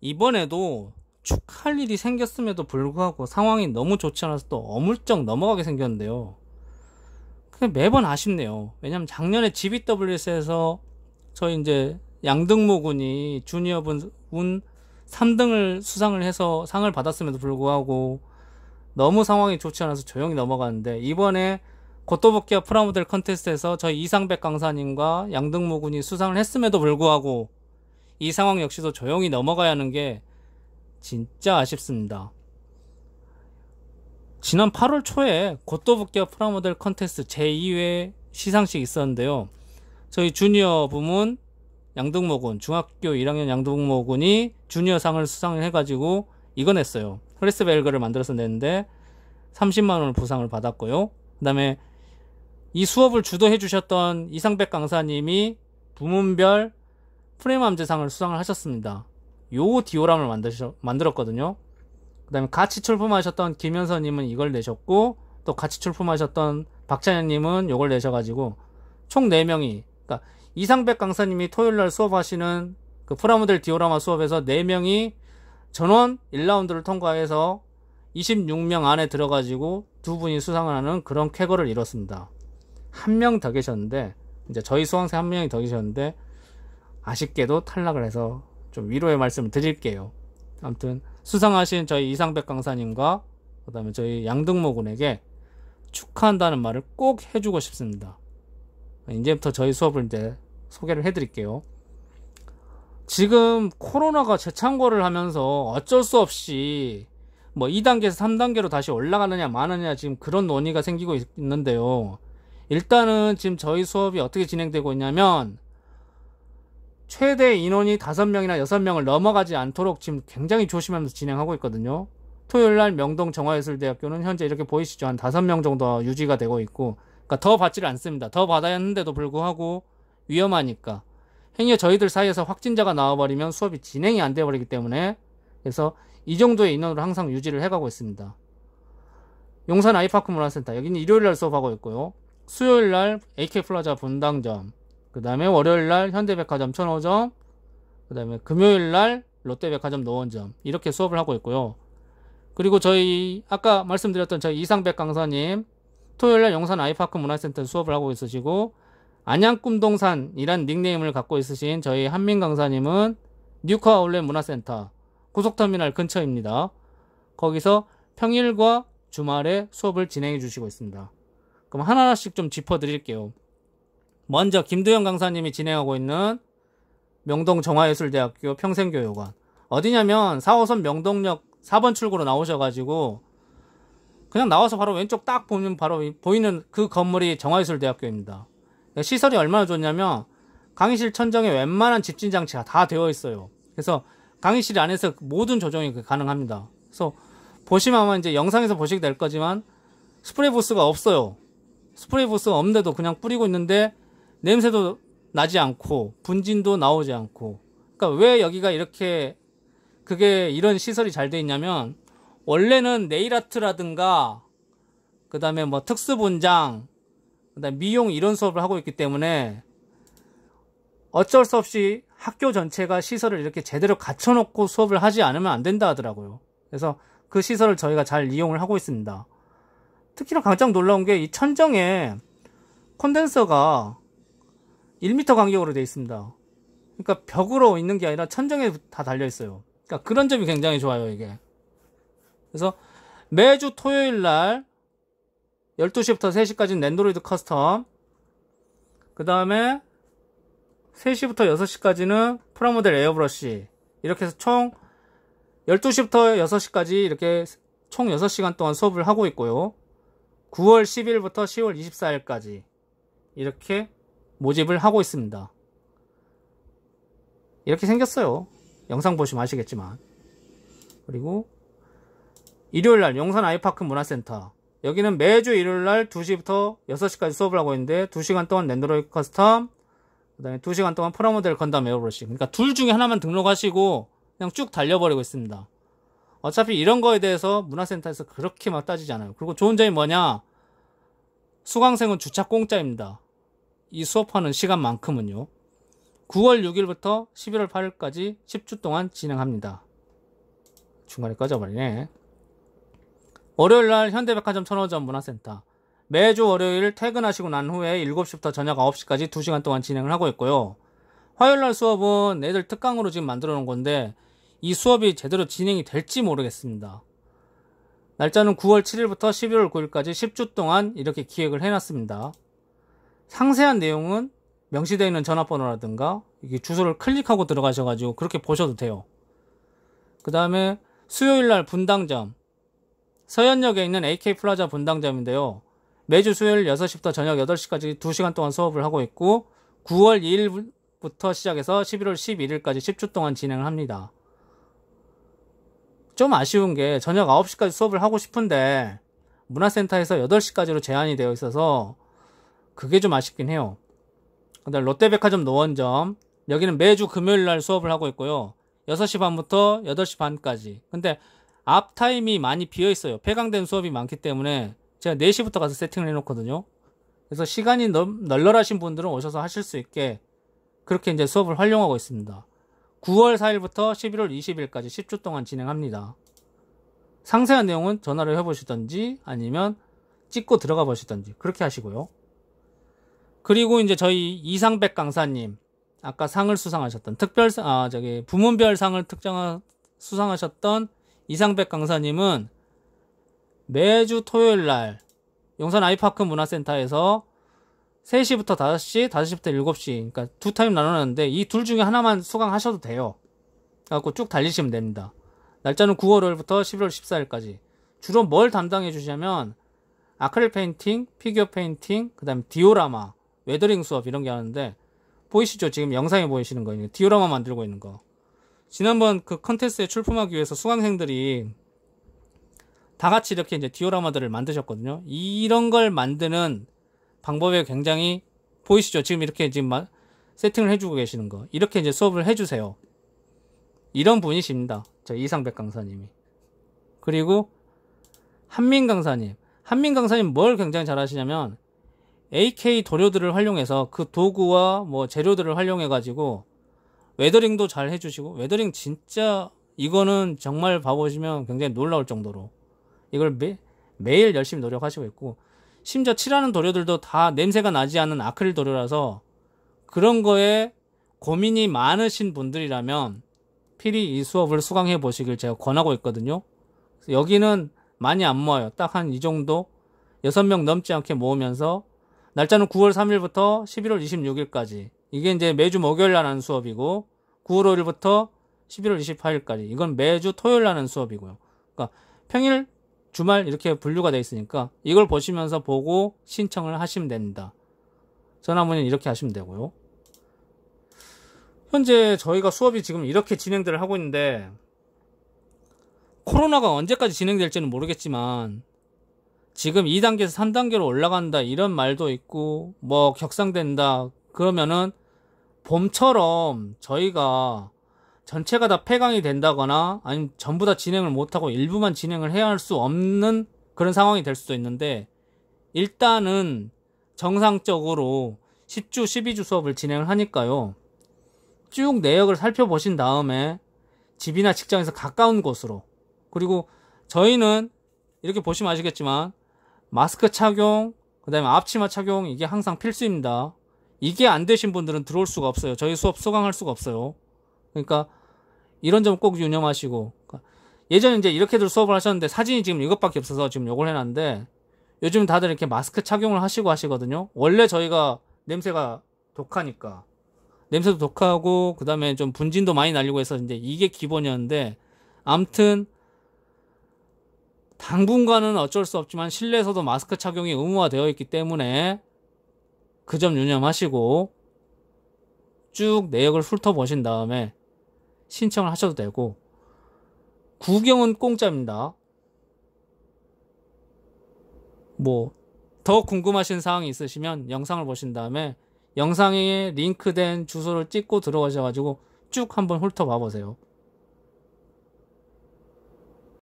이번에도 축할 일이 생겼음에도 불구하고 상황이 너무 좋지 않아서 또 어물쩍 넘어가게 생겼는데요. 매번 아쉽네요. 왜냐면 작년에 GBWS에서 저희 이제 양등모 군이 주니어분 운 3등을 수상을 해서 상을 받았음에도 불구하고 너무 상황이 좋지 않아서 조용히 넘어가는데 이번에 고토부키와 프라모델 컨테스트에서 저희 이상백 강사님과 양등모 군이 수상을 했음에도 불구하고 이 상황 역시도 조용히 넘어가야 하는 게 진짜 아쉽습니다. 지난 8월 초에 고또부기와 프라모델 컨테스트 제2회 시상식 있었는데요. 저희 주니어 부문 양동모군 중학교 1학년 양동모군이 주니어상을 수상을 해가지고 이거냈어요. 프레스 벨그를 만들어서 냈는데 30만 원을 부상을 받았고요. 그다음에 이 수업을 주도해 주셨던 이상백 강사님이 부문별 프레임암제상을 수상을 하셨습니다. 요 디오람을 만드셔, 만들었거든요. 그 다음에 같이 출품하셨던 김현서님은 이걸 내셨고, 또 같이 출품하셨던 박찬현님은 요걸 내셔가지고, 총 4명이, 그러니까 이상백 강사님이 토요일날 수업하시는 그 프라모델 디오라마 수업에서 4명이 전원 1라운드를 통과해서 26명 안에 들어가지고 두 분이 수상을 하는 그런 쾌거를 이뤘습니다. 한 명 더 계셨는데, 이제 저희 수강생 한 명이 더 계셨는데, 아쉽게도 탈락을 해서 좀 위로의 말씀을 드릴게요. 아무튼 수상하신 저희 이상백 강사님과 그다음에 저희 양등모 군에게 축하한다는 말을 꼭 해주고 싶습니다. 이제부터 저희 수업을 이제 소개를 해드릴게요. 지금 코로나가 재창고를 하면서 어쩔 수 없이 뭐 2단계에서 3단계로 다시 올라가느냐 마느냐 지금 그런 논의가 생기고 있는데요. 일단은 지금 저희 수업이 어떻게 진행되고 있냐면 최대 인원이 5 명이나 6 명을 넘어가지 않도록 지금 굉장히 조심하면서 진행하고 있거든요. 토요일 날 명동 정화예술대학교는 현재 이렇게 보이시죠? 한5명 정도 유지가 되고 있고 그러니까 더 받지를 않습니다. 더 받아야 하는데도 불구하고 위험하니까 행여 저희들 사이에서 확진자가 나와버리면 수업이 진행이 안 되어버리기 때문에 그래서 이 정도의 인원으로 항상 유지를 해가고 있습니다. 용산 아이파크 문화센터 여기는 일요일 날 수업하고 있고요. 수요일 날 AK플라자 분당점 그 다음에 월요일날 현대백화점 천호점 그 다음에 금요일날 롯데백화점 노원점 이렇게 수업을 하고 있고요 그리고 저희 아까 말씀드렸던 저희 이상백 강사님 토요일날 용산 아이파크 문화센터 수업을 하고 있으시고 안양 꿈동산이란 닉네임을 갖고 있으신 저희 한민 강사님은 뉴카 아울렛 문화센터 고속터미널 근처입니다. 거기서 평일과 주말에 수업을 진행해 주시고 있습니다. 그럼 하나하나씩 좀 짚어 드릴게요. 먼저 김두영 강사님이 진행하고 있는 명동 정화예술대학교 평생교육원 어디냐면 4호선 명동역 4번 출구로 나오셔가지고 그냥 나와서 바로 왼쪽 딱 보면 바로 보이는 그 건물이 정화예술대학교입니다. 그러니까 시설이 얼마나 좋냐면 강의실 천정에 웬만한 집진 장치가 다 되어 있어요. 그래서 강의실 안에서 그 모든 조정이 그 가능합니다. 그래서 보시면 아마 이제 영상에서 보시게 될 거지만 스프레이 부스가 없어요. 스프레이 부스가 없는데도 그냥 뿌리고 있는데 냄새도 나지 않고 분진도 나오지 않고 그러니까 왜 여기가 이렇게 그게 이런 시설이 잘 돼 있냐면 원래는 네일아트라든가 그 다음에 뭐 특수분장 그다음 미용 이런 수업을 하고 있기 때문에 어쩔 수 없이 학교 전체가 시설을 이렇게 제대로 갖춰놓고 수업을 하지 않으면 안 된다 하더라고요. 그래서 그 시설을 저희가 잘 이용을 하고 있습니다. 특히나 가장 놀라운 게 이 천정에 콘덴서가 1m 간격으로 되어 있습니다. 그러니까 벽으로 있는 게 아니라 천정에 다 달려 있어요. 그러니까 그런 점이 굉장히 좋아요, 이게. 그래서 매주 토요일 날 12시부터 3시까지는 랜드로이드 커스텀. 그 다음에 3시부터 6시까지는 프라모델 에어브러쉬. 이렇게 해서 총 12시부터 6시까지 이렇게 총 6시간 동안 수업을 하고 있고요. 9월 10일부터 10월 24일까지 이렇게 모집을 하고 있습니다. 이렇게 생겼어요. 영상 보시면 아시겠지만. 그리고 일요일 날 용산 아이파크 문화센터. 여기는 매주 일요일 날 2시부터 6시까지 수업을 하고 있는데 2시간 동안 랜드로이 커스텀 그 다음에 2시간 동안 프라모델 건담 에어브러시 그러니까 둘 중에 하나만 등록하시고 그냥 쭉 달려버리고 있습니다. 어차피 이런 거에 대해서 문화센터에서 그렇게 막 따지지 않아요. 그리고 좋은 점이 뭐냐? 수강생은 주차 공짜입니다. 이 수업하는 시간만큼은요. 9월 6일부터 11월 8일까지 10주 동안 진행합니다. 중간에 꺼져버리네. 월요일날 현대백화점 천호점 문화센터 매주 월요일 퇴근하시고 난 후에 7시부터 저녁 9시까지 2시간 동안 진행을 하고 있고요. 화요일날 수업은 애들 특강으로 지금 만들어 놓은 건데 이 수업이 제대로 진행이 될지 모르겠습니다. 날짜는 9월 7일부터 11월 9일까지 10주 동안 이렇게 기획을 해놨습니다. 상세한 내용은 명시되어 있는 전화번호라든가 이게 주소를 클릭하고 들어가셔가지고 그렇게 보셔도 돼요. 그 다음에 수요일 날 분당점 서현역에 있는 AK 플라자 분당점인데요. 매주 수요일 6시부터 저녁 8시까지 2시간 동안 수업을 하고 있고 9월 2일부터 시작해서 11월 11일까지 10주 동안 진행을 합니다. 좀 아쉬운 게 저녁 9시까지 수업을 하고 싶은데 문화센터에서 8시까지로 제한이 되어 있어서 그게 좀 아쉽긴 해요. 근데 롯데백화점 노원점 여기는 매주 금요일 날 수업을 하고 있고요. 6시 반부터 8시 반까지. 근데 앞 타임이 많이 비어 있어요. 폐강된 수업이 많기 때문에 제가 4시부터 가서 세팅을 해 놓거든요. 그래서 시간이 넘, 널널하신 분들은 오셔서 하실 수 있게 그렇게 이제 수업을 활용하고 있습니다. 9월 4일부터 11월 20일까지 10주 동안 진행합니다. 상세한 내용은 전화를 해보시던지 아니면 찍고 들어가 보시던지 그렇게 하시고요. 그리고 이제 저희 이상백 강사님 아까 상을 수상하셨던 특별아 저기 부문별 상을 특정한 수상하셨던 이상백 강사님은 매주 토요일 날 용산 아이파크 문화센터에서 3시부터 5시, 5시부터 7시 그러니까 두 타임 나눠놨는데 이 둘 중에 하나만 수강하셔도 돼요. 그래갖고 쭉 달리시면 됩니다. 날짜는 9월부터 11월 14일까지 주로 뭘 담당해 주시냐면 아크릴 페인팅, 피규어 페인팅, 그 다음에 디오라마, 웨더링 수업 이런 게 하는데 보이시죠? 지금 영상에 보이시는 거 디오라마 만들고 있는 거. 지난번 그 컨테스트에 출품하기 위해서 수강생들이 다 같이 이렇게 이제 디오라마들을 만드셨거든요. 이런 걸 만드는 방법에 굉장히 보이시죠? 지금 이렇게 지금 세팅을 해주고 계시는 거. 이렇게 이제 수업을 해주세요. 이런 분이십니다. 저 이상백 강사님이. 그리고 한민 강사님. 한민 강사님 뭘 굉장히 잘하시냐면 AK 도료들을 활용해서 그 도구와 뭐 재료들을 활용해 가지고 웨더링도 잘 해주시고 웨더링 진짜 이거는 정말 봐보시면 굉장히 놀라울 정도로 이걸 매, 매일 열심히 노력하시고 있고 심지어 칠하는 도료들도 다 냄새가 나지 않는 아크릴 도료라서 그런 거에 고민이 많으신 분들이라면 필히 이 수업을 수강해 보시길 제가 권하고 있거든요. 여기는 많이 안 모아요. 딱 한 이 정도 6명 넘지 않게 모으면서 날짜는 9월 3일부터 11월 26일까지. 이게 이제 매주 목요일 날 하는 수업이고 9월 5일부터 11월 28일까지. 이건 매주 토요일 날 하는 수업이고요. 그러니까 평일, 주말 이렇게 분류가 되어 있으니까 이걸 보시면서 보고 신청을 하시면 됩니다. 전화 문의는 이렇게 하시면 되고요. 현재 저희가 수업이 지금 이렇게 진행들을 하고 있는데 코로나가 언제까지 진행될지는 모르겠지만 지금 2단계에서 3단계로 올라간다 이런 말도 있고 뭐 격상된다 그러면은 봄처럼 저희가 전체가 다 폐강이 된다거나 아니면 전부 다 진행을 못하고 일부만 진행을 해야 할 수 없는 그런 상황이 될 수도 있는데 일단은 정상적으로 10주, 12주 수업을 진행을 하니까요. 쭉 내역을 살펴보신 다음에 집이나 직장에서 가까운 곳으로 그리고 저희는 이렇게 보시면 아시겠지만 마스크 착용, 그 다음에 앞치마 착용 이게 항상 필수입니다. 이게 안 되신 분들은 들어올 수가 없어요. 저희 수업 수강할 수가 없어요. 그러니까 이런 점 꼭 유념하시고 그러니까 예전에 이제 이렇게들 수업을 하셨는데 사진이 지금 이것밖에 없어서 지금 요걸 해놨는데 요즘 다들 이렇게 마스크 착용을 하시고 하시거든요. 원래 저희가 냄새가 독하니까 냄새도 독하고 그 다음에 좀 분진도 많이 날리고 해서 이제 이게 기본이었는데 암튼 당분간은 어쩔 수 없지만 실내에서도 마스크 착용이 의무화되어 있기 때문에 그 점 유념하시고 쭉 내역을 훑어보신 다음에 신청을 하셔도 되고 구경은 공짜입니다. 뭐 더 궁금하신 사항이 있으시면 영상을 보신 다음에 영상에 링크된 주소를 찍고 들어가셔가지고 쭉 한번 훑어봐 보세요.